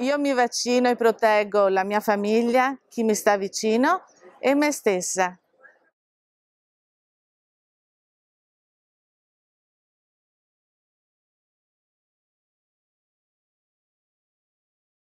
Io mi vaccino e proteggo la mia famiglia, chi mi sta vicino e me stessa.